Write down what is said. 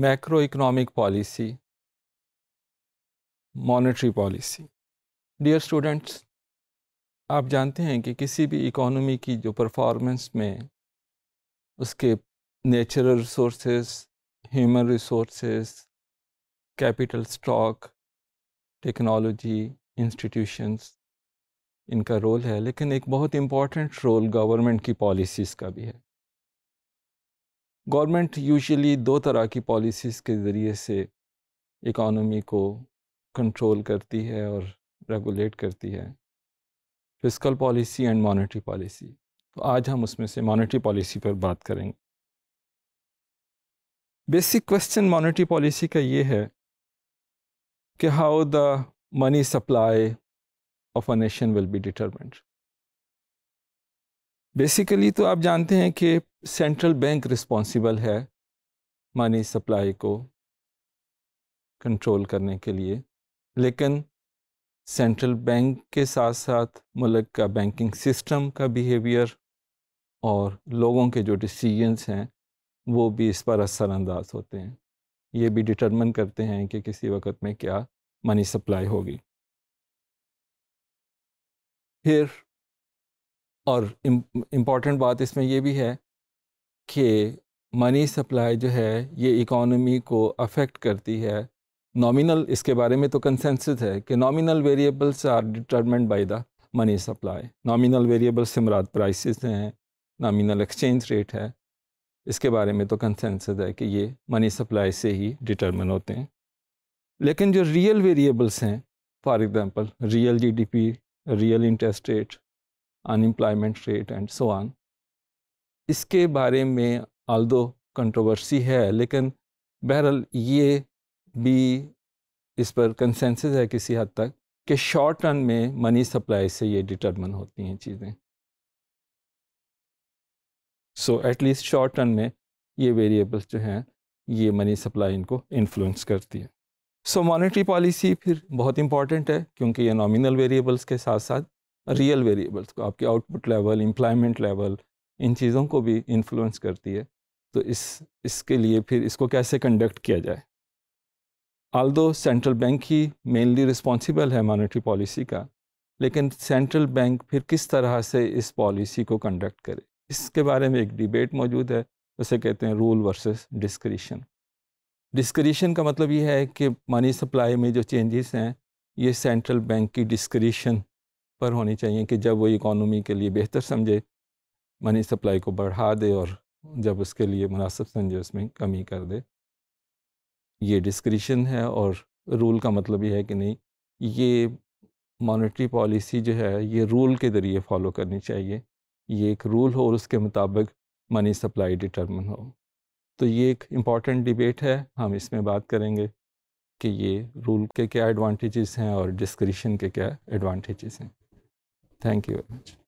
macro economic policy monetary policy dear students आप जानते हैं कि किसी भी इकोनॉमी की जो परफॉर्मेंस में उसके natural resource human resource capital stock technology institutions इनका रोल है लेकिन एक बहुत इम्पॉर्टेंट रोल गवर्नमेंट की पॉलिसीज़ का भी है गवर्नमेंट यूजुअली दो तरह की पॉलिसीज़ के ज़रिए से इकॉनमी को कंट्रोल करती है और रेगुलेट करती है physical policy and monetary policy तो आज हम उसमें से मॉनेटरी पॉलिसी पर बात करेंगे बेसिक क्वेश्चन मॉनेटरी पॉलिसी का ये है कि how the money supply of a nation will be determined basically तो आप जानते हैं कि सेंट्रल बैंक रिस्पॉन्सिबल है मनी सप्लाई को कंट्रोल करने के लिए लेकिन सेंट्रल बैंक के साथ साथ मुल्क का बैंकिंग सिस्टम का बिहेवियर और लोगों के जो डिसीजंस हैं वो भी इस पर असरानंदाज होते हैं ये भी डिटरमिन करते हैं कि किसी वक्त में क्या मनी सप्लाई होगी फिर और इम्पॉर्टेंट बात इसमें यह भी है कि मनी सप्लाई जो है ये इकोनॉमी को अफेक्ट करती है नॉमिनल इसके बारे में तो कंसेंसस है कि nominal variables are determined by the money supply nominal variables से मुराद प्राइसेस हैं नॉमिनल एक्सचेंज रेट है इसके बारे में तो कंसेंसस है कि ये मनी सप्लाई से ही डिटर्मन होते हैं लेकिन जो रियल वेरिएबल्स हैं for example real G real interest rate unemployment rate and so on इसके बारे में दो कंट्रोवर्सी है लेकिन बहरहाल ये भी इस पर कंसेंसस है किसी हद तक कि शॉर्ट रन में मनी सप्लाई से ये डिटर्मन होती हैं चीज़ें सो एटलीस्ट शॉर्ट रन में ये वेरिएबल्स जो हैं ये मनी सप्लाई इनको इन्फ्लुएंस करती है सो मॉनेटरी पॉलिसी फिर बहुत इंपॉर्टेंट है क्योंकि ये नॉमिनल वेरिएबल्स के साथ साथ रियल वेरिएबल्स को आपके आउटपुट लेवल एम्प्लॉयमेंट लेवल इन चीज़ों को भी इन्फ्लुएंस करती है तो इस इसके लिए फिर इसको कैसे कंडक्ट किया जाए आल दो सेंट्रल बैंक ही मेनली रिस्पॉन्सिबल है मॉनेटरी पॉलिसी का लेकिन सेंट्रल बैंक फिर किस तरह से इस पॉलिसी को कंडक्ट करे इसके बारे में एक डिबेट मौजूद है उसे कहते हैं रूल वर्सेस डिस्क्रिशन डिस्क्रिशन का मतलब ये है कि मनी सप्लाई में जो चेंजेस हैं ये सेंट्रल बैंक की डिस्क्रिशन पर होनी चाहिए कि जब वो इकोनॉमी के लिए बेहतर समझे मनी सप्लाई को बढ़ा दे और जब उसके लिए मुनासिब समझे उसमें कमी कर दे ये डिस्क्रिशन है और रूल का मतलब ये है कि नहीं ये मॉनेटरी पॉलिसी जो है ये रूल के ज़रिए फॉलो करनी चाहिए ये एक रूल हो और उसके मुताबिक मनी सप्लाई डिटर्मन हो तो ये एक इम्पॉर्टेंट डिबेट है हम इसमें बात करेंगे कि ये रूल के क्या एडवांटेजेस हैं और डिस्क्रिशन के क्या एडवांटेजेस हैं थैंक यू वेरी मच